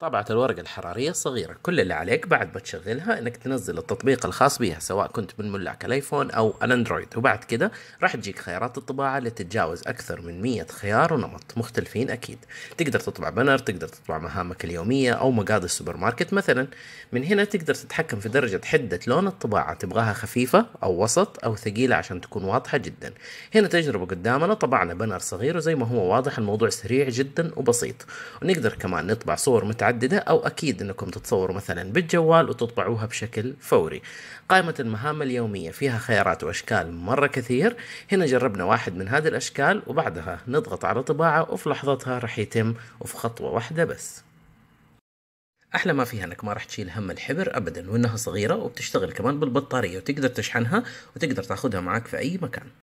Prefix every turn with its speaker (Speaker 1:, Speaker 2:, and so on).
Speaker 1: طابعة الورقة الحرارية الصغيرة كل اللي عليك بعد ما تشغلها انك تنزل التطبيق الخاص بها سواء كنت من ملاك الايفون او الاندرويد وبعد كده راح تجيك خيارات الطباعة اللي تتجاوز اكثر من مية خيار ونمط مختلفين اكيد تقدر تطبع بنر تقدر تطبع مهامك اليومية او مقاضي السوبر ماركت مثلا من هنا تقدر تتحكم في درجة حدة لون الطباعة تبغاها خفيفة او وسط او ثقيلة عشان تكون واضحة جدا هنا تجربة قدامنا طبعنا بنر صغير وزي ما هو واضح الموضوع سريع جدا وبسيط ونقدر كمان نطبع صور متعددة متعددة أو أكيد أنكم تتصوروا مثلا بالجوال وتطبعوها بشكل فوري قائمة المهام اليومية فيها خيارات وأشكال مرة كثير هنا جربنا واحد من هذه الأشكال وبعدها نضغط على طباعة وفي لحظتها راح يتم وفي خطوة واحدة بس احلى ما فيها انك ما راح تشيل هم الحبر ابدا وانها صغيره وبتشتغل كمان بالبطاريه وتقدر تشحنها وتقدر تاخذها معك في اي مكان